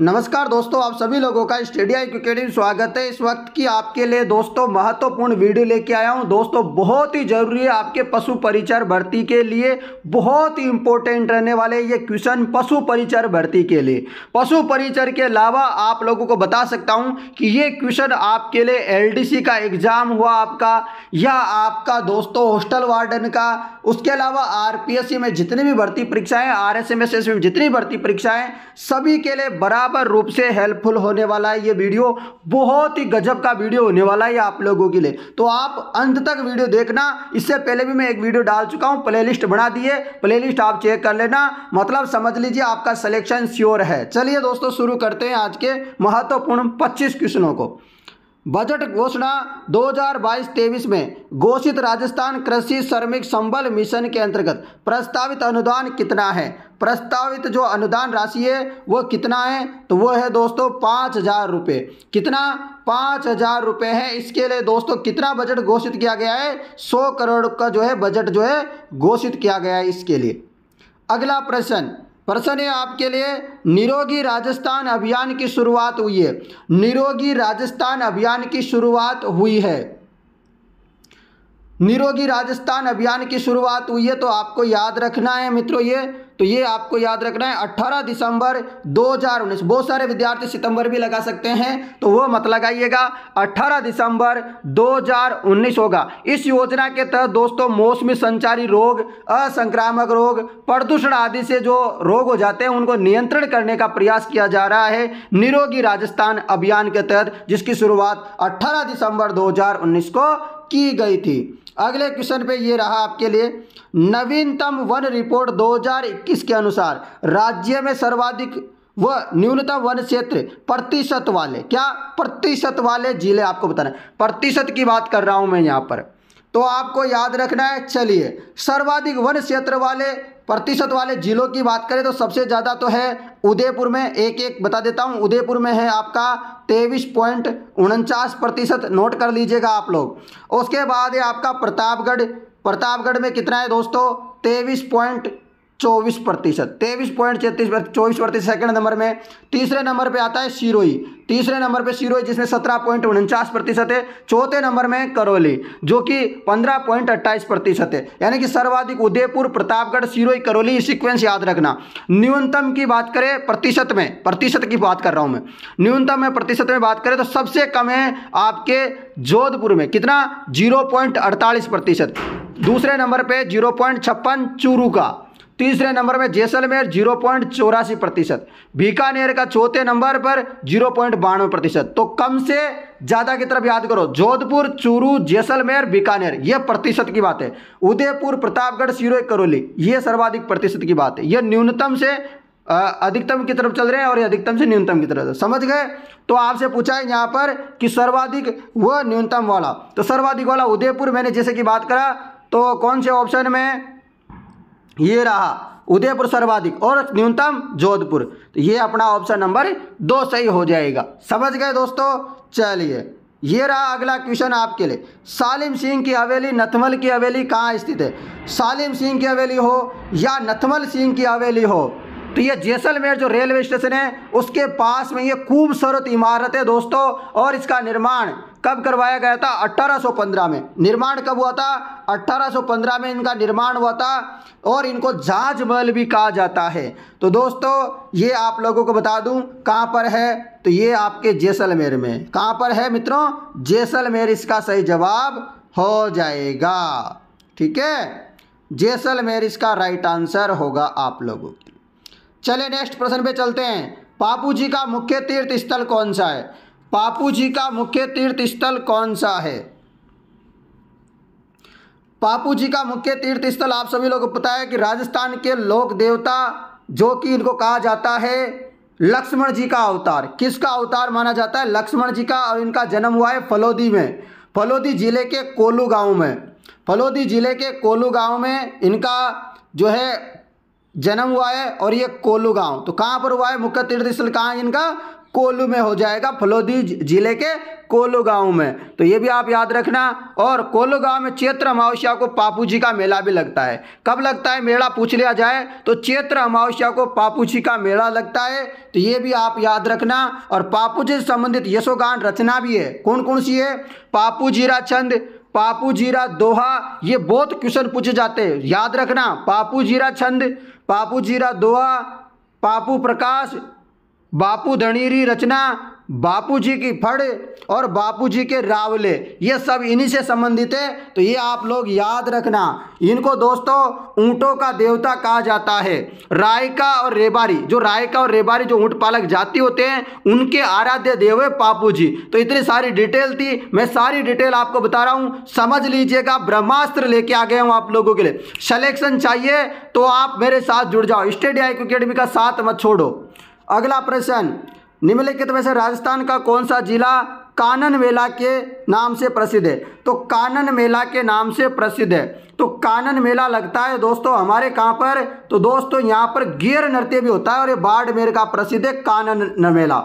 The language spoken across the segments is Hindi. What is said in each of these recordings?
नमस्कार दोस्तों आप सभी लोगों का स्टेडिया क्रिकेटिंग स्वागत है इस वक्त की आपके लिए दोस्तों महत्वपूर्ण वीडियो लेके आया हूं दोस्तों बहुत ही जरूरी है आपके पशु परिचर भर्ती के लिए बहुत ही इंपॉर्टेंट रहने वाले ये क्वेश्चन पशु परिचर भर्ती के लिए पशु परिचर के अलावा आप लोगों को बता सकता हूँ कि ये क्वेश्चन आपके लिए एल का एग्जाम हुआ आपका या आपका दोस्तों हॉस्टल वार्डन का उसके अलावा आर में जितनी भी भर्ती परीक्षाएँ आर में जितनी भर्ती परीक्षाएँ सभी के लिए बड़ा बराबर रूप से हेल्पफुल होने वाला है ये वीडियो बहुत ही गजब का वीडियो होने वाला है आप लोगों के लिए तो आप अंत तक वीडियो देखना इससे पहले भी मैं एक वीडियो डाल चुका हूँ प्ले बना दिए प्ले आप चेक कर लेना मतलब समझ लीजिए आपका सिलेक्शन श्योर है चलिए दोस्तों शुरू करते हैं आज के महत्वपूर्ण पच्चीस क्वेश्चनों को बजट घोषणा 2022-23 में घोषित राजस्थान कृषि श्रमिक संबल मिशन के अंतर्गत प्रस्तावित अनुदान कितना है प्रस्तावित जो अनुदान राशि है वो कितना है तो वो है दोस्तों पाँच हज़ार रुपये कितना पाँच हज़ार रुपये है इसके लिए दोस्तों कितना बजट घोषित किया गया है सौ करोड़ का जो है बजट जो है घोषित किया गया है इसके लिए अगला प्रश्न प्रश्न है आपके लिए निरोगी राजस्थान अभियान की शुरुआत हुई है निरोगी राजस्थान अभियान की शुरुआत हुई है निरोगी राजस्थान अभियान की शुरुआत हुई है तो आपको याद रखना है मित्रों ये तो ये आपको याद रखना है 18 दिसंबर 2019 बहुत सारे विद्यार्थी सितंबर भी लगा सकते हैं तो वो मत लगाइएगा 18 दिसंबर 2019 होगा इस योजना के तहत दोस्तों मौसमी संचारी रोग असंक्रामक रोग प्रदूषण आदि से जो रोग हो जाते हैं उनको नियंत्रण करने का प्रयास किया जा रहा है निरोगी राजस्थान अभियान के तहत जिसकी शुरुआत अट्ठारह दिसंबर दो को की गई थी अगले क्वेश्चन पे ये रहा आपके लिए नवीनतम वन रिपोर्ट 2021 के अनुसार राज्य में सर्वाधिक व न्यूनतम वन क्षेत्र प्रतिशत वाले क्या प्रतिशत वाले जिले आपको बताना है प्रतिशत की बात कर रहा हूं मैं यहां पर तो आपको याद रखना है चलिए सर्वाधिक वन क्षेत्र वाले प्रतिशत वाले ज़िलों की बात करें तो सबसे ज़्यादा तो है उदयपुर में एक एक बता देता हूँ उदयपुर में है आपका तेईस पॉइंट उनचास प्रतिशत नोट कर लीजिएगा आप लोग उसके बाद है आपका प्रतापगढ़ प्रतापगढ़ में कितना है दोस्तों तेईस पॉइंट चौबीस प्रतिशत तेईस पॉइंट छत्तीस चौबीस प्रतिशत सेकेंड नंबर में तीसरे नंबर पे आता है सिरोई तीसरे नंबर पे सिरोई जिसमें सत्रह पॉइंट उनचास प्रतिशत है चौथे नंबर में करौली जो कि पंद्रह पॉइंट अट्ठाईस प्रतिशत है यानी कि सर्वाधिक उदयपुर प्रतापगढ़ सिरोई करौली सीक्वेंस याद रखना न्यूनतम की बात करें प्रतिशत में प्रतिशत की बात कर रहा हूँ मैं न्यूनतम में प्रतिशत में बात करें तो सबसे कम है आपके जोधपुर में कितना जीरो दूसरे नंबर पर जीरो चूरू का तीसरे नंबर में जैसलमेर जीरो पॉइंट चौरासी प्रतिशत बीकानेर का चौथे नंबर पर जीरो पॉइंट बानवे प्रतिशत तो कम से ज़्यादा की तरफ याद करो जोधपुर चूरू जैसलमेर बीकानेर ये प्रतिशत की बात है उदयपुर प्रतापगढ़ सिरोही करौली ये सर्वाधिक प्रतिशत की बात है ये न्यूनतम से अधिकतम की तरफ चल रहे हैं और अधिकतम से न्यूनतम की तरफ समझ गए तो आपसे पूछा है यहाँ पर कि सर्वाधिक वह न्यूनतम वाला तो सर्वाधिक वाला उदयपुर मैंने जैसे कि बात करा तो कौन से ऑप्शन में ये रहा उदयपुर सर्वाधिक और न्यूनतम जोधपुर तो ये अपना ऑप्शन नंबर दो सही हो जाएगा समझ गए दोस्तों चलिए ये रहा अगला क्वेश्चन आपके लिए सालिम सिंह की हवेली नथमल की हवेली कहाँ स्थित है सालिम सिंह की हवेली हो या नथमल सिंह की हवेली हो तो ये जैसलमेर जो रेलवे स्टेशन है उसके पास में ये खूबसूरत इमारत है दोस्तों और इसका निर्माण कब करवाया गया था 1815 में निर्माण कब हुआ था 1815 में इनका निर्माण हुआ था और इनको जाज महल भी कहा जाता है तो दोस्तों ये आप लोगों को बता दूं कहां पर है तो ये आपके जैसलमेर में कहां पर है मित्रों जैसलमेर इसका सही जवाब हो जाएगा ठीक है जैसलमेर इसका राइट आंसर होगा आप लोगों की चले नेक्स्ट प्रश्न पे चलते हैं बापू जी का मुख्य तीर्थ स्थल कौन सा है पापू जी का मुख्य तीर्थ स्थल कौन सा है पापू जी का मुख्य तीर्थ स्थल आप सभी लोगों को पता है कि राजस्थान के लोक देवता जो कि इनको कहा जाता है लक्ष्मण जी का अवतार किसका अवतार माना जाता है लक्ष्मण जी का और इनका जन्म हुआ है फलोदी में फलोदी जिले के कोलू गांव में फलोदी जिले के कोलू गांव में इनका जो है जन्म हुआ है और ये कोलू गांव तो कहाँ पर हुआ है मुख्य तीर्थ स्थल कहाँ है इनका कोलू में हो जाएगा फलोदी जिले के कोलू गांव में तो ये भी आप याद रखना और कोलू गांव में चैत्र अमावस्या को पापू जी का मेला भी लगता है कब लगता है मेला पूछ लिया जाए तो चैत्र अमावस्या को पापू जी का मेला लगता है तो ये भी आप याद रखना और पापू जी से संबंधित यशोगान रचना भी है कौन कौन सी है पापू जीरा छंद पापू जीरा दोहा ये बहुत क्वेश्चन पूछे जाते हैं याद रखना पापू जीरा छंद पापू जीरा दोहा पापू प्रकाश बापू धनीरी रचना बापूजी की फड़ और बापूजी के रावले ये सब इन्हीं से संबंधित है तो ये आप लोग याद रखना इनको दोस्तों ऊँटों का देवता कहा जाता है रायका और रेबारी जो रायका और रेबारी जो ऊँट पालक जाति होते हैं उनके आराध्य देव है पापू जी तो इतनी सारी डिटेल थी मैं सारी डिटेल आपको बता रहा हूँ समझ लीजिएगा ब्रह्मास्त्र लेके आ गया हूँ आप लोगों के लिए सलेक्शन चाहिए तो आप मेरे साथ जुड़ जाओ स्टेडिया अकेडमी का साथ मत छोड़ो अगला प्रश्न निम्नलिखित में से राजस्थान का कौन सा जिला कानन मेला के नाम से प्रसिद्ध है तो कानन मेला के नाम से प्रसिद्ध है तो कानन मेला लगता है दोस्तों हमारे कहाँ पर तो दोस्तों यहाँ पर गियर नृत्य भी होता है और ये बाड़मेर का प्रसिद्ध है कानन मेला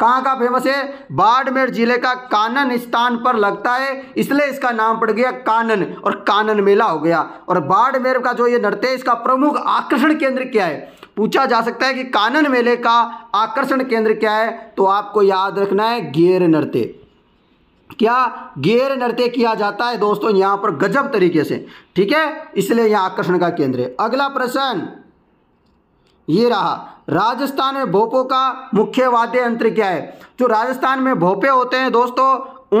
कहाँ का फेमस है बाड़मेर जिले का कानन स्थान पर लगता है इसलिए इसका नाम पड़ गया कानन और कानन मेला हो गया और बाड़मेर का जो ये नृत्य है इसका प्रमुख आकर्षण केंद्र क्या है पूछा जा सकता है कि कानन मेले का आकर्षण केंद्र क्या है तो आपको याद रखना है गेर नृत्य क्या गेर नृत्य किया जाता है दोस्तों यहां पर गजब तरीके से ठीक है इसलिए यह आकर्षण का केंद्र है अगला प्रश्न ये रहा राजस्थान में भोपो का मुख्य वाद्य यंत्र क्या है जो राजस्थान में भोपे होते हैं दोस्तों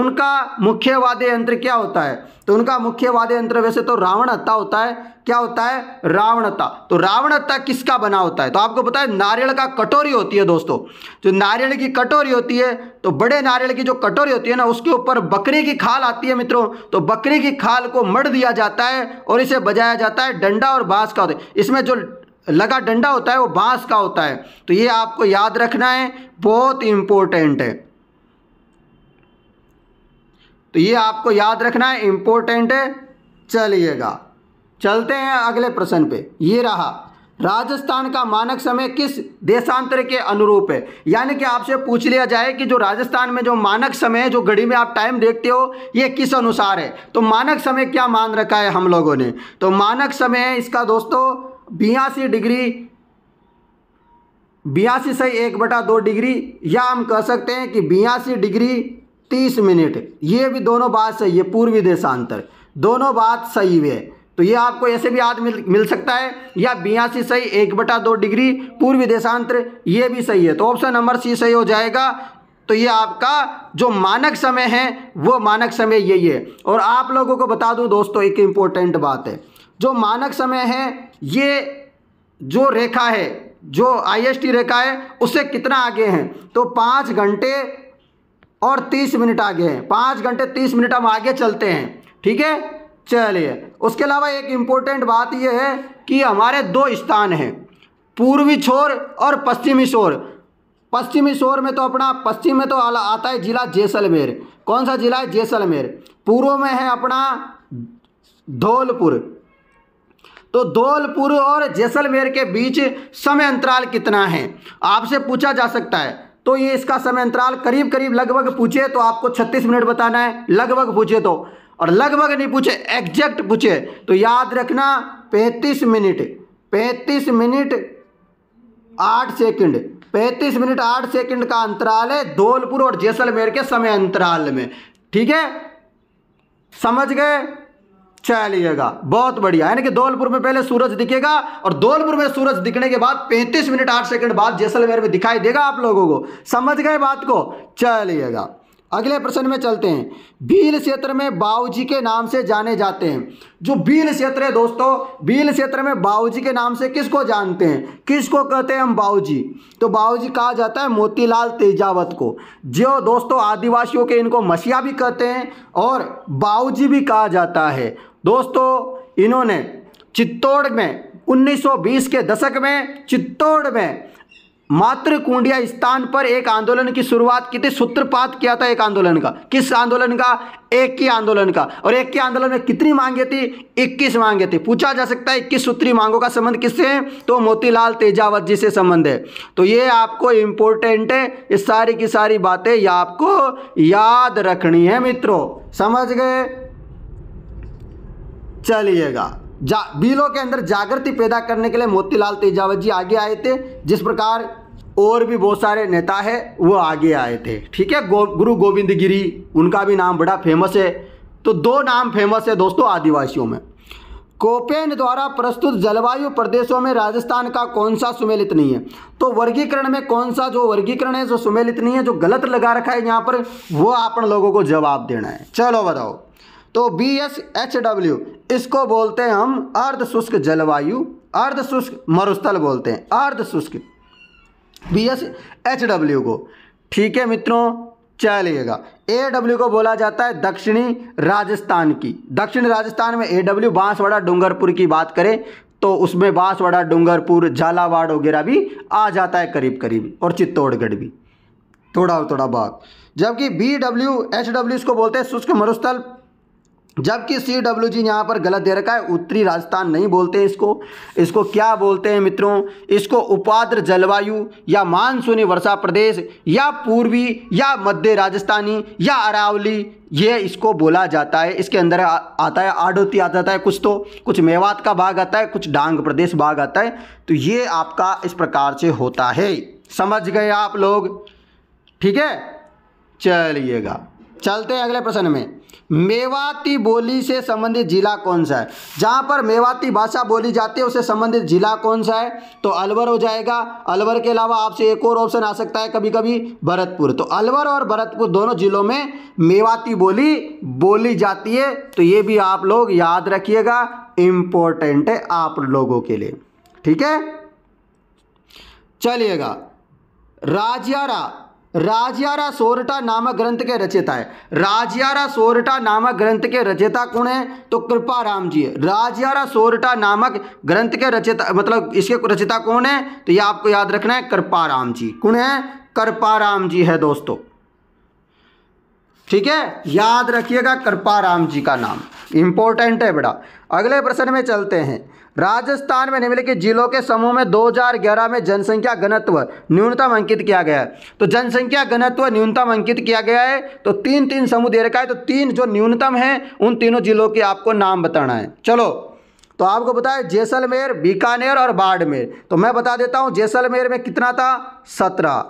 उनका मुख्य वाद्य यंत्र क्या होता है तो उनका मुख्य वाद्य यंत्र वैसे तो रावण होता है क्या होता है रावणता तो रावण हत्ता किसका बना होता है तो आपको पता है नारियल का कटोरी होती है दोस्तों जो नारियल की कटोरी होती है तो बड़े नारियल की जो कटोरी होती है ना उसके ऊपर बकरी की खाल आती है मित्रों तो बकरी की खाल को मड़ दिया जाता है और इसे बजाया जाता है डंडा और बांस का होता है इसमें जो लगा डंडा होता है वो बांस का होता है तो ये आपको याद रखना है बहुत इंपॉर्टेंट है तो ये आपको याद रखना है इम्पोर्टेंट है चलिएगा चलते हैं अगले प्रश्न पे ये रहा राजस्थान का मानक समय किस देशांतर के अनुरूप है यानी कि आपसे पूछ लिया जाए कि जो राजस्थान में जो मानक समय है जो घड़ी में आप टाइम देखते हो ये किस अनुसार है तो मानक समय क्या मान रखा है हम लोगों ने तो मानक समय है इसका दोस्तों बयासी डिग्री बयासी से एक बटा दो डिग्री या हम कह सकते हैं कि बयासी डिग्री तीस मिनट ये भी दोनों बात सही है पूर्वी देशांतर दोनों बात सही है तो ये आपको ऐसे भी याद मिल मिल सकता है या बयासी सही एक बटा दो डिग्री पूर्वी देशांतर ये भी सही है तो ऑप्शन नंबर सी सही हो जाएगा तो ये आपका जो मानक समय है वो मानक समय यही है और आप लोगों को बता दूं दोस्तों एक इम्पोर्टेंट बात है जो मानक समय है ये जो रेखा है जो आईएसटी रेखा है उससे कितना आगे हैं तो पाँच घंटे और तीस मिनट आगे हैं पाँच घंटे तीस मिनट हम आगे चलते हैं ठीक है चलिए उसके अलावा एक इम्पोर्टेंट बात यह है कि हमारे दो स्थान हैं पूर्वी छोर और पश्चिमी छोर पश्चिमी शोर में तो अपना पश्चिम में तो आता है जिला जैसलमेर कौन सा जिला है जैसलमेर पूर्व में है अपना धौलपुर तो धौलपुर और जैसलमेर के बीच समय अंतराल कितना है आपसे पूछा जा सकता है तो ये इसका समय अंतराल करीब करीब लगभग पूछे तो आपको 36 मिनट बताना है लगभग पूछे तो और लगभग नहीं पूछे एग्जैक्ट पूछे तो याद रखना 35 minute 35 minute 8 second 35 minute 8 second का अंतराल है धौलपुर और जैसलमेर के समय अंतराल में ठीक है समझ गए चलिएगा बहुत बढ़िया यानी कि धौलपुर में पहले सूरज दिखेगा और धौलपुर में सूरज दिखने के बाद 35 मिनट 8 सेकंड बाद जैसलमेर में दिखाई देगा आप लोगों को समझ गए बात को चलिएगा अगले प्रश्न में चलते हैं भील क्षेत्र में बाऊजी के नाम से जाने जाते हैं जो भील क्षेत्र है दोस्तों भील क्षेत्र में बाऊजी के नाम से किसको जानते हैं किसको कहते हैं हम बाऊजी तो बाऊजी कहा जाता है मोतीलाल तेजावत को जो दोस्तों आदिवासियों के इनको मसिया भी कहते हैं और बाऊजी भी कहा जाता है दोस्तों इन्होंने चित्तौड़ में 1920 के दशक में चित्तौड़ में मातृ कुंडिया स्थान पर एक आंदोलन की शुरुआत की थी सूत्रपात किया था एक आंदोलन का किस आंदोलन का एक ही आंदोलन का और एक की आंदोलन में कितनी मांगे थी 21 मांगे थी पूछा जा सकता है इक्कीस सूत्री मांगों का संबंध किससे है तो मोतीलाल तेजावत जी से संबंध है तो ये आपको इम्पोर्टेंट है ये सारी की सारी बातें आपको याद रखनी है मित्रों समझ गए चलिएगा जा बिलों के अंदर जागृति पैदा करने के लिए मोतीलाल तेजावत जी आगे आए थे जिस प्रकार और भी बहुत सारे नेता है वो आगे आए थे ठीक है गो, गुरु गोविंद गिरी उनका भी नाम बड़ा फेमस है तो दो नाम फेमस है दोस्तों आदिवासियों में कोपेन द्वारा प्रस्तुत जलवायु प्रदेशों में राजस्थान का कौन सा सुमेलित नहीं है तो वर्गीकरण में कौन सा जो वर्गीकरण है जो सुमेलित नहीं है जो गलत लगा रखा है यहाँ पर वो आप लोगों को जवाब देना है चलो बताओ तो बी एस एच डब्ल्यू इसको बोलते हैं हम अर्ध शुष्क जलवायु अर्ध शुष्क मरुस्थल बोलते हैं अर्ध शुष्क बी एस एच डब्ल्यू को ठीक है मित्रों चलिएगा ए डब्ल्यू को बोला जाता है दक्षिणी राजस्थान की दक्षिण राजस्थान में ए डब्ल्यू बांसवाड़ा डूंगरपुर की बात करें तो उसमें बांसवाड़ा डूंगरपुर झालावाड़ वगैरह भी आ जाता है करीब करीब और चित्तौड़गढ़ भी थोड़ा थोड़ा बाग जबकि बी डब्ल्यू एच डब्ल्यू इसको बोलते हैं शुष्क मरुस्थल जबकि सी डब्ल्यू जी यहाँ पर गलत दे रखा है उत्तरी राजस्थान नहीं बोलते हैं इसको इसको क्या बोलते हैं मित्रों इसको उपाद्र जलवायु या मानसूनी वर्षा प्रदेश या पूर्वी या मध्य राजस्थानी या अरावली ये इसको बोला जाता है इसके अंदर आ, आता है आडोती आ जाता है कुछ तो कुछ मेवात का भाग आता है कुछ डांग प्रदेश भाग आता है तो ये आपका इस प्रकार से होता है समझ गए आप लोग ठीक है चलिएगा चलते हैं अगले प्रश्न में मेवाती बोली से संबंधित जिला कौन सा है जहाँ पर मेवाती भाषा बोली जाती है उससे संबंधित जिला कौन सा है तो अलवर हो जाएगा अलवर के अलावा आपसे एक और ऑप्शन आ सकता है कभी कभी भरतपुर तो अलवर और भरतपुर दोनों जिलों में मेवाती बोली बोली जाती है तो ये भी आप लोग याद रखिएगा इम्पोर्टेंट है आप लोगों के लिए ठीक है चलिएगा राजियारा राजयारा सोरटा नामक ग्रंथ के रचयिता है राजयारा सोरटा नामक ग्रंथ के रचयिता कौन है तो कृपा राम जी राजयारा सोरटा नामक ग्रंथ के रचयिता मतलब इसके रचयिता कौन है तो ये आपको याद रखना है कृपा राम जी कौन है कृपा राम जी है दोस्तों ठीक है याद रखिएगा कृपा राम जी का नाम इंपॉर्टेंट है बड़ा अगले प्रश्न में चलते हैं राजस्थान में निम्नलिखित जिलों के समूह में 2011 में जनसंख्या घनत्व न्यूनतम अंकित किया गया है तो जनसंख्या घनत्व न्यूनतम अंकित किया गया है तो तीन तीन समूह दे रखा है तो तीन जो न्यूनतम है उन तीनों जिलों के आपको नाम बताना है चलो तो आपको बताया जैसलमेर बीकानेर और बाड़मेर तो मैं बता देता हूँ जैसलमेर में कितना था सत्रह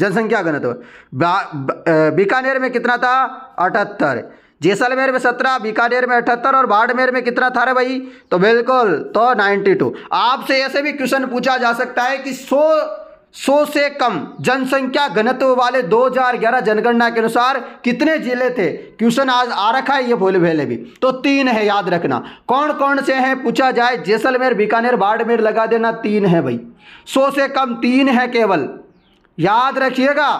जनसंख्या घनत्व बीकानेर में कितना था अठहत्तर जैसलमेर में सत्रह बीकानेर में अठहत्तर और बाड़मेर में कितना था रे भाई तो बिल्कुल तो नाइन्टी टू आपसे ऐसे भी क्वेश्चन पूछा जा सकता है कि सो सौ से कम जनसंख्या घनत्व वाले 2011 जनगणना के अनुसार कितने जिले थे क्वेश्चन आज आ रखा है ये भोले भेले भी तो तीन है याद रखना कौन कौन से हैं पूछा जाए जैसलमेर बीकानेर बाड़मेर लगा देना तीन है भाई सौ से कम तीन है केवल याद रखिएगा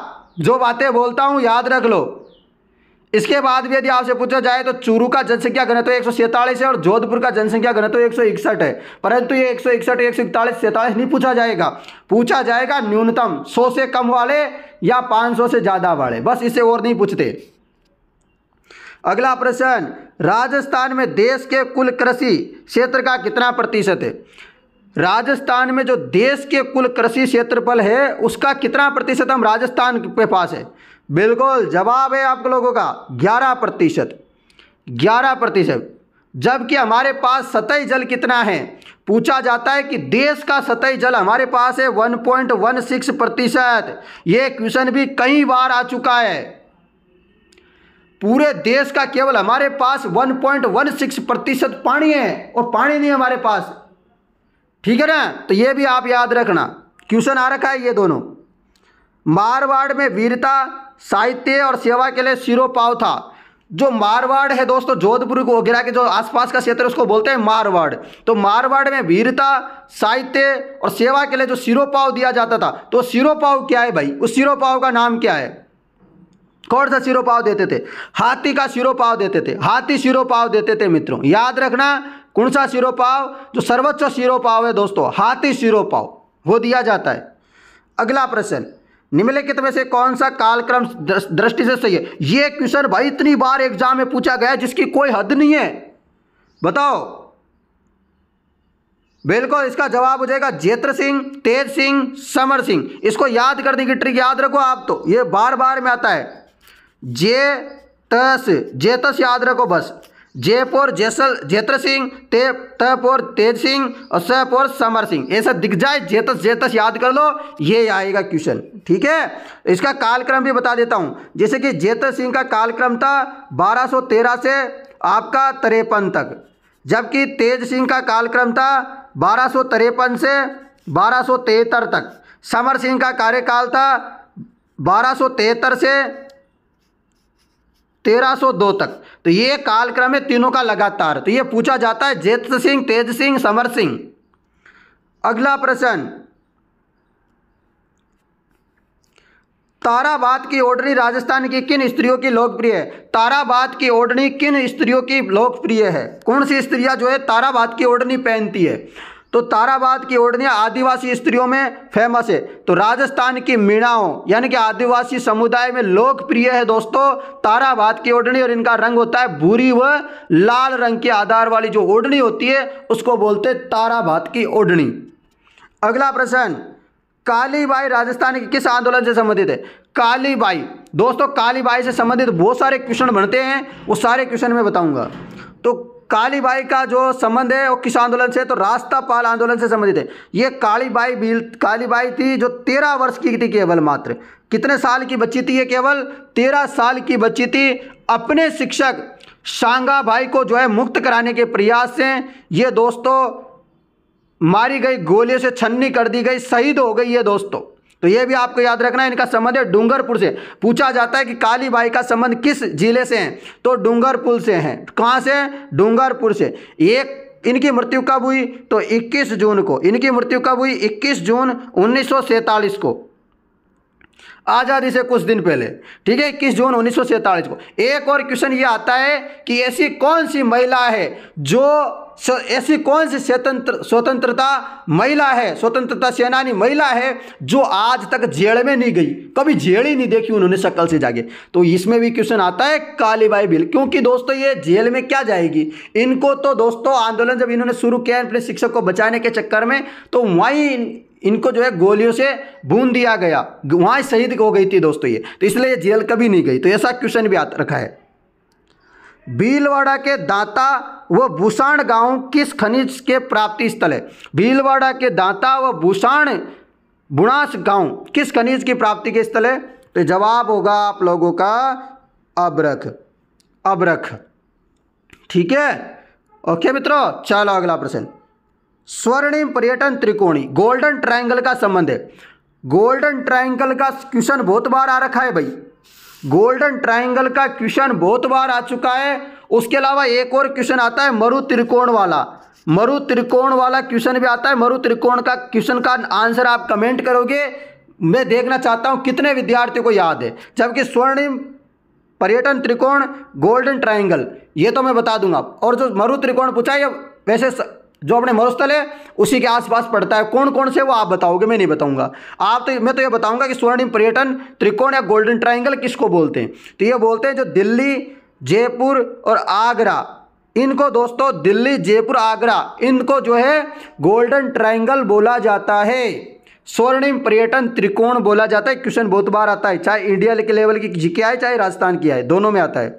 जो बातें बोलता हूँ याद रख लो इसके बाद भी यदि आपसे पूछा जाए तो चूरू का जनसंख्या घनत्व एक है और जोधपुर का जनसंख्या घनत्व एक है परंतु ये एक सौ इकसठ एक सौ इकतालीस सैंतालीस नहीं पूछा जाएगा पूछा जाएगा न्यूनतम सौ से कम वाले या पांच सौ से ज़्यादा वाले बस इसे और नहीं पूछते अगला प्रश्न राजस्थान में देश के कुल कृषि क्षेत्र का कितना प्रतिशत है राजस्थान में जो देश के कुल कृषि क्षेत्रफल है उसका कितना प्रतिशत हम राजस्थान के पास है बिल्कुल जवाब है आप लोगों का ग्यारह प्रतिशत ग्यारह प्रतिशत जबकि हमारे पास सतही जल कितना है पूछा जाता है कि देश का सतही जल हमारे पास है 1.16 प्रतिशत ये क्वेश्चन भी कई बार आ चुका है पूरे देश का केवल हमारे पास 1.16 प्रतिशत पानी है और पानी नहीं हमारे पास ठीक है ना तो ये भी आप याद रखना क्वेश्चन आ रखा है ये दोनों मारवाड़ में वीरता साहित्य और सेवा के लिए सिरोपाव था जो मारवाड़ है दोस्तों जोधपुर को घेरा के जो आसपास का क्षेत्र है उसको बोलते हैं मारवाड़ तो मारवाड़ में वीरता साहित्य और सेवा के लिए जो सिरोपाव दिया जाता था तो सिरोपाव क्या है भाई उस सिरोपाव का नाम क्या है कौन सा सिरोपाव देते थे हाथी का सिरोपाव देते थे हाथी सिरोपाव देते थे मित्रों याद रखना कौन सा सिरोपाव जो सर्वोच्च सिरोपाव है दोस्तों हाथी सिरोपाव वो दिया जाता है अगला प्रश्न निम्नलिखित में से कौन सा कालक्रम दृष्टि से सही है ये क्वेश्चन भाई इतनी बार एग्जाम में पूछा गया जिसकी कोई हद नहीं है बताओ बिल्कुल इसका जवाब हो जाएगा जेत्र सिंह तेज सिंह समर सिंह इसको याद करने की ट्रिक याद रखो आप तो ये बार बार में आता है जे तस जेतस याद रखो बस जेप जैसल जेतर सिंह ते तप तेज सिंह और सप समर सिंह ऐसा दिख जाए जेतस जेतस याद कर लो ये आएगा क्वेश्चन ठीक है इसका कालक्रम भी बता देता हूँ जैसे कि जेतर सिंह का कालक्रम था 1213 से आपका तिरपन तक जबकि तेज सिंह का कालक्रम था बारह से बारह तक समर सिंह का कार्यकाल था बारह से 1302 तक तो ये कालक्रम है तीनों का लगातार तो ये पूछा जाता है जेत सिंह तेज सिंह समर सिंह अगला प्रश्न ताराबाद की ओढ़नी राजस्थान की किन स्त्रियों की लोकप्रिय है ताराबाद की ओढ़नी किन स्त्रियों की लोकप्रिय है कौन सी स्त्रियां जो है ताराबाद की ओढ़नी पहनती है तो ताराबाद की ओढ़नियाँ आदिवासी स्त्रियों में फेमस है तो राजस्थान की मीणाओं यानी कि आदिवासी समुदाय में लोकप्रिय है दोस्तों ताराबाद की ओढ़नी और इनका रंग होता है भूरी व लाल रंग के आधार वाली जो ओढ़नी होती है उसको बोलते हैं ताराबाद की ओढ़नी अगला प्रश्न कालीबाई राजस्थान के किस आंदोलन से संबंधित है कालीबाई दोस्तों कालीबाई से संबंधित बहुत सारे क्वेश्चन बनते हैं वो सारे क्वेश्चन मैं बताऊंगा तो कालीबाई का जो संबंध है वो किस आंदोलन से तो रास्ता पाल आंदोलन से संबंधित है ये कालीबाई बिल कालीबाई थी जो तेरह वर्ष की थी केवल मात्र कितने साल की बच्ची थी ये केवल तेरह साल की बच्ची थी अपने शिक्षक शांगा भाई को जो है मुक्त कराने के प्रयास से ये दोस्तों मारी गई गोलियों से छन्नी कर दी गई शहीद हो गई ये दोस्तों तो ये भी आपको याद रखना है इनका संबंध है डूंगरपुर से पूछा जाता है कि काली का संबंध किस जिले से है तो डूंगरपुर से है कहाँ से डूंगरपुर से एक इनकी मृत्यु कब हुई तो 21 जून को इनकी मृत्यु कब हुई 21 जून उन्नीस को आज़ादी से कुछ दिन पहले ठीक है इक्कीस जून उन्नीस को एक और क्वेश्चन ये आता है कि ऐसी कौन सी महिला है जो ऐसी कौन सी स्वतंत्र स्वतंत्रता महिला है स्वतंत्रता सेनानी महिला है जो आज तक जेल में नहीं गई कभी जेल ही नहीं देखी उन्होंने शक्ल से जागे तो इसमें भी क्वेश्चन आता है कालीबाई बिल क्योंकि दोस्तों ये जेल में क्या जाएगी इनको तो दोस्तों आंदोलन जब इन्होंने शुरू किया अपने शिक्षक को बचाने के चक्कर में तो वहीं इनको जो है गोलियों से भून दिया गया वहाँ शहीद हो गई थी दोस्तों ये तो इसलिए जेल कभी नहीं गई तो ऐसा क्वेश्चन भी आता रखा है भीलवाड़ा के दांता व भूषाण गांव किस खनिज के प्राप्ति स्थल है भीलवाड़ा के दांता व भूषाण बुणास गांव किस खनिज की प्राप्ति के स्थल है तो जवाब होगा आप लोगों का अबरख अबरख ठीक है ओके मित्रों चलो अगला प्रश्न स्वर्णिम पर्यटन त्रिकोणी गोल्डन ट्रायंगल का संबंध है गोल्डन ट्रायंगल का क्वेश्चन बहुत बार आ रखा है भाई गोल्डन ट्रायंगल का क्वेश्चन बहुत बार आ चुका है उसके अलावा एक और क्वेश्चन आता है मरु त्रिकोण वाला मरु त्रिकोण वाला क्वेश्चन भी आता है मरु त्रिकोण का क्वेश्चन का आंसर आप कमेंट करोगे मैं देखना चाहता हूं कितने विद्यार्थियों को याद है जबकि स्वर्णिम पर्यटन त्रिकोण गोल्डन ट्रायंगल ये तो मैं बता दूंगा और जो मरु त्रिकोण पूछा है वैसे जो अपने मरुस्थल है उसी के आसपास पड़ता है कौन कौन से वो आप बताओगे मैं नहीं बताऊंगा आप तो मैं तो ये बताऊंगा कि स्वर्णिम पर्यटन त्रिकोण या गोल्डन ट्राइंगल किसको बोलते हैं तो ये बोलते हैं जो दिल्ली जयपुर और आगरा इनको दोस्तों दिल्ली जयपुर आगरा इनको जो है गोल्डन ट्राइंगल बोला जाता है स्वर्णिम पर्यटन त्रिकोण बोला जाता है क्वेश्चन बहुत बार आता है चाहे इंडिया के लेवल की जीके आए चाहे राजस्थान की आए दोनों में आता है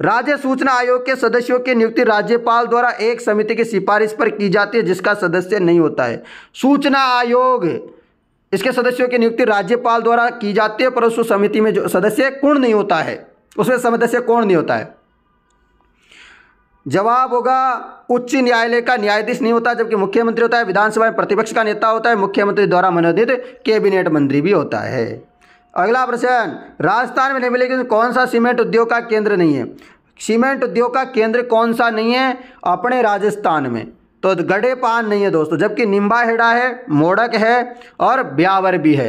राज्य सूचना आयोग के सदस्यों की नियुक्ति राज्यपाल द्वारा एक समिति की सिफारिश पर की जाती है जिसका सदस्य नहीं होता है सूचना आयोग इसके सदस्यों की नियुक्ति राज्यपाल द्वारा की जाती है पर उस समिति में जो सदस्य कौन नहीं होता है उसमें सदस्य कौन नहीं होता है जवाब होगा उच्च न्यायालय का न्यायाधीश नहीं होता जबकि मुख्यमंत्री होता है विधानसभा में प्रतिपक्ष का नेता होता है मुख्यमंत्री द्वारा मनोनीत कैबिनेट मंत्री भी होता है अगला प्रश्न राजस्थान में निम्नलिखित तो कौन सा सीमेंट उद्योग का केंद्र नहीं है सीमेंट उद्योग का केंद्र कौन सा नहीं है अपने राजस्थान में तो गढ़े पान नहीं है दोस्तों जबकि निम्बा हेड़ा है मोड़क है और ब्यावर भी है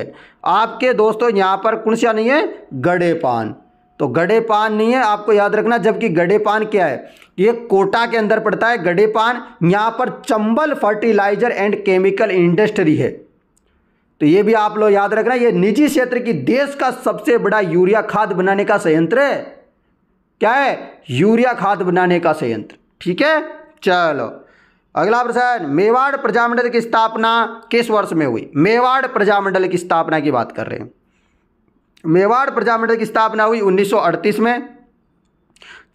आपके दोस्तों यहाँ पर कौन सा नहीं है गढ़े पान तो गढ़े पान नहीं है आपको याद रखना जबकि गढ़े पान क्या है ये कोटा के अंदर पड़ता है गढ़े पान यहाँ पर Chambal fertiliser and chemical industry है तो ये भी आप लोग याद रखना ये निजी क्षेत्र की देश का सबसे बड़ा यूरिया खाद बनाने का संयंत्र है क्या है यूरिया खाद बनाने का संयंत्र ठीक है चलो अगला प्रश्न मेवाड़ प्रजामंडल की स्थापना किस वर्ष में हुई मेवाड़ प्रजामंडल की स्थापना की बात कर रहे हैं मेवाड़ प्रजामंडल की स्थापना हुई 1938 में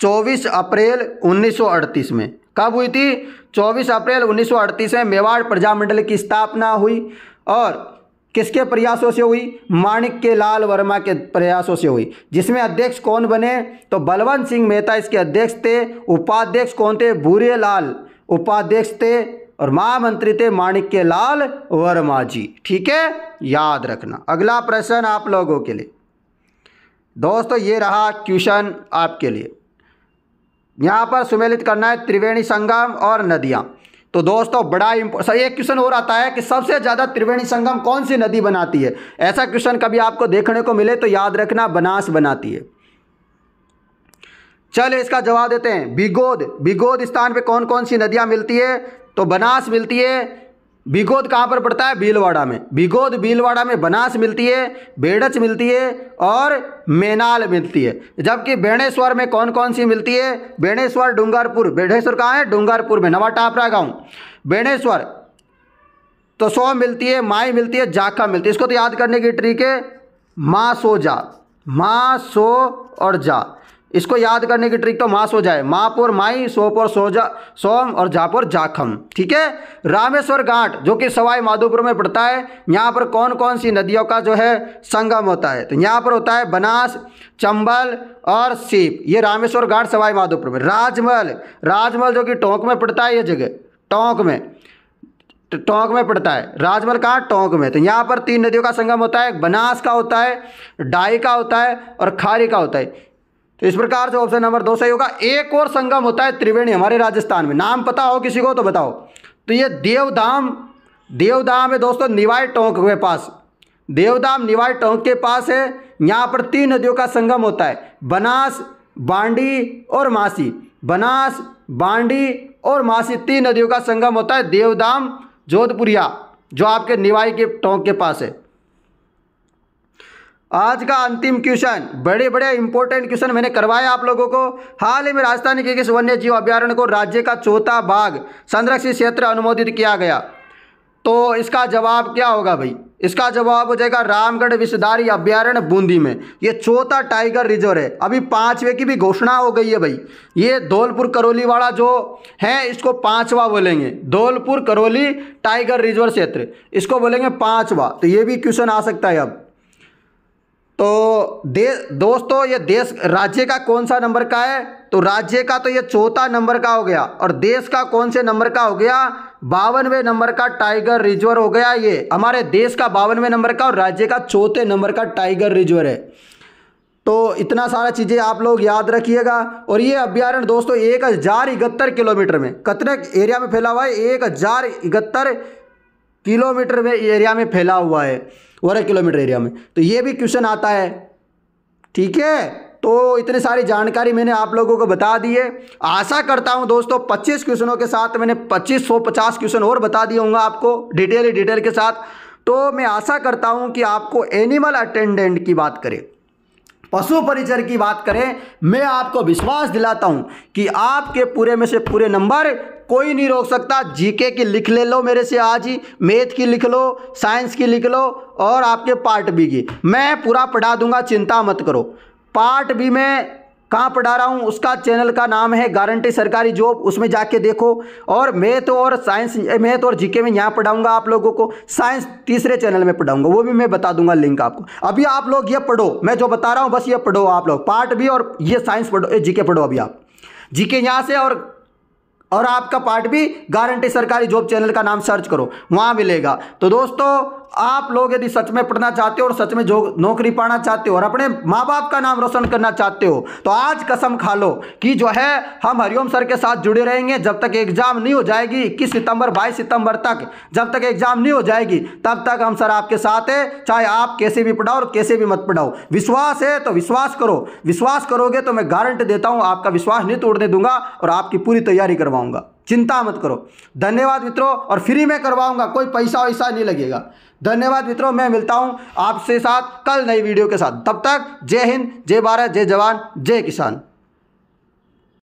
24 अप्रैल 1938 में कब हुई थी 24 अप्रैल 1938 में मेवाड़ प्रजामंडल की स्थापना हुई और किसके प्रयासों से हुई माणिक्य लाल वर्मा के प्रयासों से हुई जिसमें अध्यक्ष कौन बने तो बलवंत सिंह मेहता इसके अध्यक्ष थे उपाध्यक्ष कौन थे भूरे लाल उपाध्यक्ष थे और महामंत्री थे माणिक्य लाल वर्मा जी ठीक है याद रखना अगला प्रश्न आप लोगों के लिए दोस्तों ये रहा क्वेश्चन आपके लिए यहाँ पर सुमेलित करना है त्रिवेणी संगम और नदियाँ तो दोस्तों बड़ा इंपॉर्ट एक क्वेश्चन और आता है कि सबसे ज़्यादा त्रिवेणी संगम कौन सी नदी बनाती है ऐसा क्वेश्चन कभी आपको देखने को मिले तो याद रखना बनास बनाती है चल इसका जवाब देते हैं बिगोद बिगोद स्थान पे कौन कौन सी नदियाँ मिलती है तो बनास मिलती है बिगोद कहाँ पर पड़ता है भीलवाड़ा में बीगोद भीलवाड़ा में बनास मिलती है बेड़च मिलती है और मेनाल मिलती है जबकि बेणेश्वर में कौन कौन सी मिलती है बेणेश्वर डूंगरपुर बेणेश्वर कहाँ है डूंगरपुर में नवा टापरा गाँव बेणेश्वर तो सौ मिलती है माई मिलती है जाखा मिलती है इसको तो याद करने की ट्रिक है माँ सो जा माँ सो और जा इसको याद करने की ट्रिक तो मास हो जाए मापुर माई सोपुर सोजा सोम और जापुर जाखम ठीक है रामेश्वर घाट जो कि सवाई माधोपुर में पड़ता है यहाँ पर कौन कौन सी नदियों का जो है संगम होता है तो यहाँ पर होता है बनास चंबल और सीप ये रामेश्वर घाट सवाई माधोपुर में राजमहल राजमहल जो कि टोंक में पड़ता है ये जगह टोंक में टोंक में पड़ता है राजमहल कहाँ टोंक में तो यहाँ पर तीन नदियों का संगम होता है बनास का होता है डाई का होता है और खारी का होता है तो इस प्रकार से ऑप्शन नंबर दो सही होगा एक और संगम होता है त्रिवेणी हमारे राजस्थान में नाम पता हो किसी को तो बताओ तो ये देवधाम देवधाम है दोस्तों निवाई टोंक के पास देवधाम निवाई टोंक के पास है यहाँ पर तीन नदियों का संगम होता है बनास बांडी और मासी बनास बांडी और मासी तीन नदियों का संगम होता है देवधाम जोधपुरिया जो आपके निवाई के टोंक के पास है आज का अंतिम क्वेश्चन बड़े बड़े इंपॉर्टेंट क्वेश्चन मैंने करवाया आप लोगों को हाल ही में राजस्थान के किस वन्य जीव अभ्यारण्य को राज्य का चौथा भाग संरक्षित क्षेत्र अनुमोदित किया गया तो इसका जवाब क्या होगा भाई इसका जवाब हो जाएगा रामगढ़ विश्वधारी अभ्यारण्य बूंदी में ये चौथा टाइगर रिजर्व है अभी पांचवे की भी घोषणा हो गई है भाई ये धौलपुर करौली वाला जो है इसको पांचवा बोलेंगे धौलपुर करौली टाइगर रिजर्व क्षेत्र इसको बोलेंगे पांचवा तो ये भी क्वेश्चन आ सकता है अब तो दे दोस्तों ये देश राज्य का कौन सा नंबर का है तो राज्य का तो ये चौथा नंबर का हो गया और देश का कौन से नंबर का हो गया बावनवे नंबर का टाइगर रिजर्व हो गया ये हमारे देश का बावनवे नंबर का और राज्य का चौथे नंबर का टाइगर रिजर्व है तो इतना सारा चीज़ें आप लोग याद रखिएगा और ये अभ्यारण्य दोस्तों एक हज़ार इकहत्तर किलोमीटर में कितने एरिया में फैला हुआ है एक हज़ार इकहत्तर किलोमीटर में एरिया में फैला हुआ है वर्ग किलोमीटर एरिया में तो ये भी क्वेश्चन आता है ठीक है तो इतनी सारी जानकारी मैंने आप लोगों को बता दी है आशा करता हूं दोस्तों 25 क्वेश्चनों के साथ मैंने सौ पचास क्वेश्चन और बता दिए होंगे आपको डिटेल डिटेल के साथ तो मैं आशा करता हूं कि आपको एनिमल अटेंडेंट की बात करें पशु परिचर की बात करें मैं आपको विश्वास दिलाता हूँ कि आपके पूरे में से पूरे नंबर कोई नहीं रोक सकता जीके की लिख ले लो मेरे से आज ही मैथ की लिख लो साइंस की लिख लो और आपके पार्ट बी की मैं पूरा पढ़ा दूंगा चिंता मत करो पार्ट बी में कहाँ पढ़ा रहा हूँ उसका चैनल का नाम है गारंटी सरकारी जॉब उसमें जाके देखो और मैथ तो और साइंस मैथ तो और जीके में यहाँ पढ़ाऊँगा आप लोगों को साइंस तीसरे चैनल में पढ़ाऊँगा वो भी मैं बता दूंगा लिंक आपको अभी आप लोग ये पढ़ो मैं जो बता रहा हूँ बस ये पढ़ो आप लोग पार्ट भी और ये साइंस पढ़ो जीके पढ़ो अभी आप जीके यहाँ से और और आपका पार्ट भी गारंटी सरकारी जॉब चैनल का नाम सर्च करो वहाँ मिलेगा तो दोस्तों आप लोग यदि सच में पढ़ना चाहते हो और सच में जो नौकरी पाना चाहते हो और अपने माँ बाप का नाम रोशन करना चाहते हो तो आज कसम खा लो कि जो है हम हरिओम सर के साथ जुड़े रहेंगे जब तक एग्जाम नहीं हो जाएगी इक्कीस सितंबर बाईस सितंबर तक जब तक एग्जाम नहीं हो जाएगी तब तक हम सर आपके साथ है चाहे आप कैसे भी पढ़ाओ और कैसे भी मत पढ़ाओ विश्वास है तो विश्वास करो विश्वास करोगे तो मैं गारंटी देता हूँ आपका विश्वास नहीं तोड़ने दूंगा और आपकी पूरी तैयारी करवाऊंगा चिंता मत करो धन्यवाद मित्रों और फ्री में करवाऊंगा कोई पैसा वैसा नहीं लगेगा धन्यवाद मित्रों मैं मिलता हूँ आपसे साथ कल नई वीडियो के साथ तब तक जय हिंद जय भारत जय जवान जय किसान